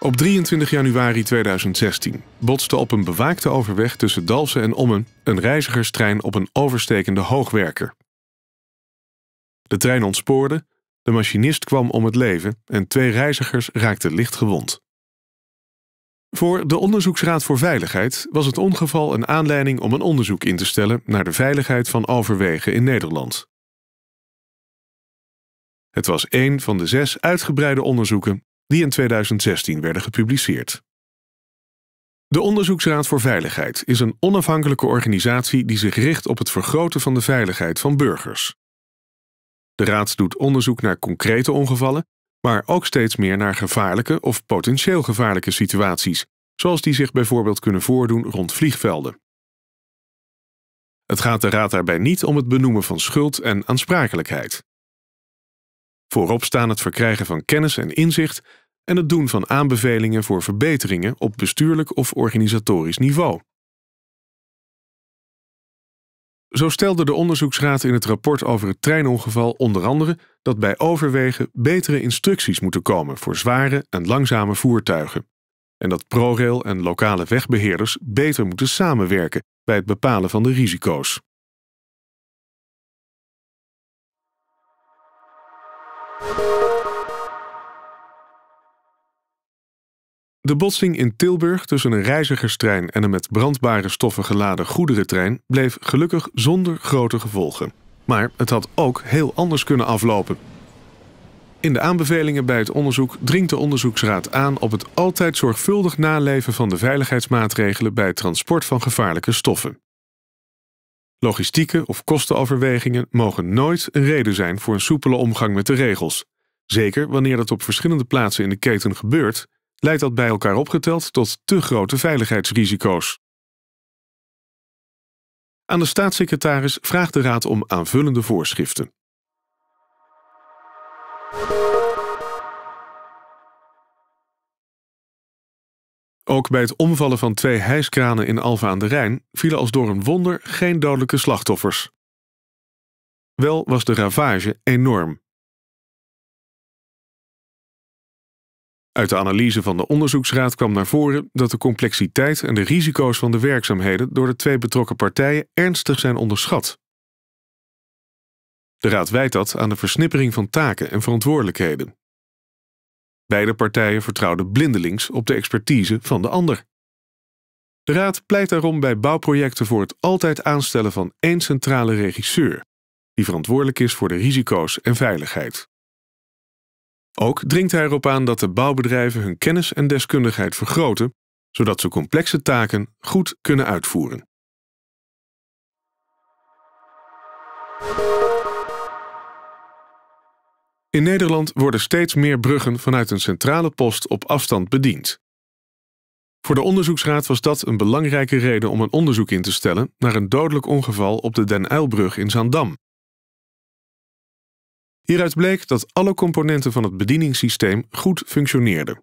Op 23 januari 2016 botste op een bewaakte overweg tussen Dalsen en Ommen een reizigerstrein op een overstekende hoogwerker. De trein ontspoorde de machinist kwam om het leven en twee reizigers raakten licht gewond. Voor de Onderzoeksraad voor Veiligheid was het ongeval een aanleiding om een onderzoek in te stellen naar de veiligheid van overwegen in Nederland. Het was een van de zes uitgebreide onderzoeken die in 2016 werden gepubliceerd. De Onderzoeksraad voor Veiligheid is een onafhankelijke organisatie die zich richt op het vergroten van de veiligheid van burgers. De Raad doet onderzoek naar concrete ongevallen, maar ook steeds meer naar gevaarlijke of potentieel gevaarlijke situaties, zoals die zich bijvoorbeeld kunnen voordoen rond vliegvelden. Het gaat de Raad daarbij niet om het benoemen van schuld en aansprakelijkheid. Voorop staan het verkrijgen van kennis en inzicht en het doen van aanbevelingen voor verbeteringen op bestuurlijk of organisatorisch niveau. Zo stelde de onderzoeksraad in het rapport over het treinongeval onder andere dat bij overwegen betere instructies moeten komen voor zware en langzame voertuigen. En dat ProRail en lokale wegbeheerders beter moeten samenwerken bij het bepalen van de risico's. De botsing in Tilburg tussen een reizigerstrein en een met brandbare stoffen geladen goederentrein bleef gelukkig zonder grote gevolgen. Maar het had ook heel anders kunnen aflopen. In de aanbevelingen bij het onderzoek dringt de onderzoeksraad aan op het altijd zorgvuldig naleven van de veiligheidsmaatregelen bij het transport van gevaarlijke stoffen. Logistieke of kostenoverwegingen mogen nooit een reden zijn voor een soepele omgang met de regels. Zeker wanneer dat op verschillende plaatsen in de keten gebeurt leidt dat bij elkaar opgeteld tot te grote veiligheidsrisico's. Aan de staatssecretaris vraagt de Raad om aanvullende voorschriften. Ook bij het omvallen van twee hijskranen in Alfa aan de Rijn vielen als door een wonder geen dodelijke slachtoffers. Wel was de ravage enorm. Uit de analyse van de onderzoeksraad kwam naar voren dat de complexiteit en de risico's van de werkzaamheden door de twee betrokken partijen ernstig zijn onderschat. De raad wijt dat aan de versnippering van taken en verantwoordelijkheden. Beide partijen vertrouwden blindelings op de expertise van de ander. De Raad pleit daarom bij bouwprojecten voor het altijd aanstellen van één centrale regisseur, die verantwoordelijk is voor de risico's en veiligheid. Ook dringt hij erop aan dat de bouwbedrijven hun kennis en deskundigheid vergroten, zodat ze complexe taken goed kunnen uitvoeren. In Nederland worden steeds meer bruggen vanuit een centrale post op afstand bediend. Voor de onderzoeksraad was dat een belangrijke reden om een onderzoek in te stellen naar een dodelijk ongeval op de Den Uilbrug in Zaandam, Hieruit bleek dat alle componenten van het bedieningssysteem goed functioneerden.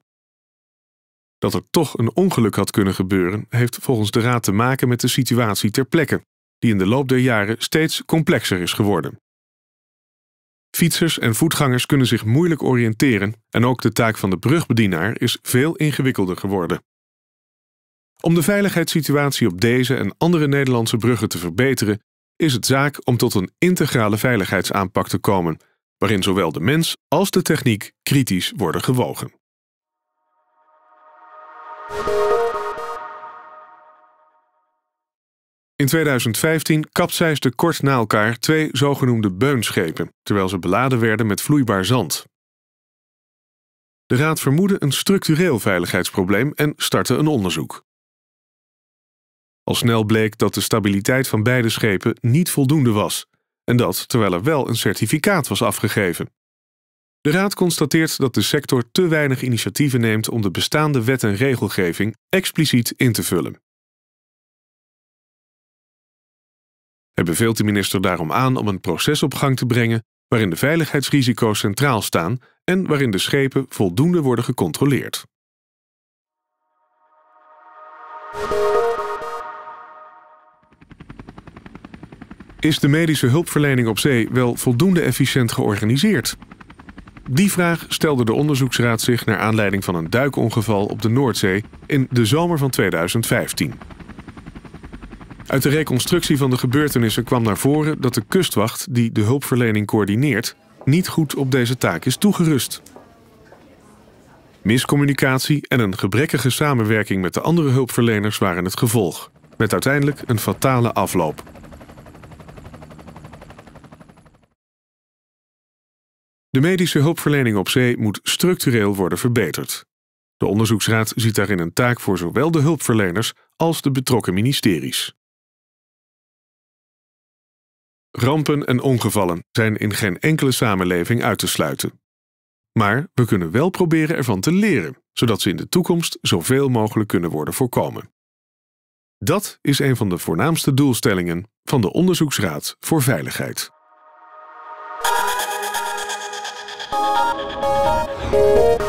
Dat er toch een ongeluk had kunnen gebeuren, heeft volgens de Raad te maken met de situatie ter plekke, die in de loop der jaren steeds complexer is geworden. Fietsers en voetgangers kunnen zich moeilijk oriënteren en ook de taak van de brugbedienaar is veel ingewikkelder geworden. Om de veiligheidssituatie op deze en andere Nederlandse bruggen te verbeteren, is het zaak om tot een integrale veiligheidsaanpak te komen waarin zowel de mens als de techniek kritisch worden gewogen. In 2015 kapseisden kort na elkaar twee zogenoemde beunschepen, terwijl ze beladen werden met vloeibaar zand. De Raad vermoedde een structureel veiligheidsprobleem en startte een onderzoek. Al snel bleek dat de stabiliteit van beide schepen niet voldoende was en dat terwijl er wel een certificaat was afgegeven. De Raad constateert dat de sector te weinig initiatieven neemt om de bestaande wet en regelgeving expliciet in te vullen. Hij beveelt de minister daarom aan om een proces op gang te brengen waarin de veiligheidsrisico's centraal staan en waarin de schepen voldoende worden gecontroleerd. Is de medische hulpverlening op zee wel voldoende efficiënt georganiseerd? Die vraag stelde de onderzoeksraad zich naar aanleiding van een duikongeval op de Noordzee in de zomer van 2015. Uit de reconstructie van de gebeurtenissen kwam naar voren dat de kustwacht die de hulpverlening coördineert niet goed op deze taak is toegerust. Miscommunicatie en een gebrekkige samenwerking met de andere hulpverleners waren het gevolg, met uiteindelijk een fatale afloop. De medische hulpverlening op zee moet structureel worden verbeterd. De onderzoeksraad ziet daarin een taak voor zowel de hulpverleners als de betrokken ministeries. Rampen en ongevallen zijn in geen enkele samenleving uit te sluiten. Maar we kunnen wel proberen ervan te leren, zodat ze in de toekomst zoveel mogelijk kunnen worden voorkomen. Dat is een van de voornaamste doelstellingen van de Onderzoeksraad voor Veiligheid. Thank you.